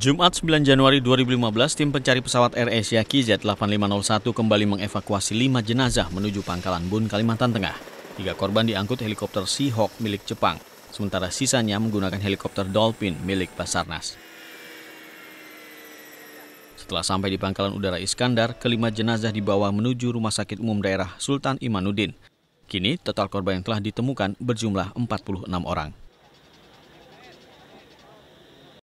Jumat 9 Januari 2015, tim pencari pesawat Air Asia KZ8501 kembali mengevakuasi lima jenazah menuju Pangkalan Bun, Kalimantan Tengah. Tiga korban diangkut helikopter Seahawk milik Jepang, sementara sisanya menggunakan helikopter Dolphin milik Basarnas. Setelah sampai di Pangkalan Udara Iskandar, kelima jenazah dibawa menuju Rumah Sakit Umum Daerah Sultan Imanuddin. Kini, total korban yang telah ditemukan berjumlah 46 orang.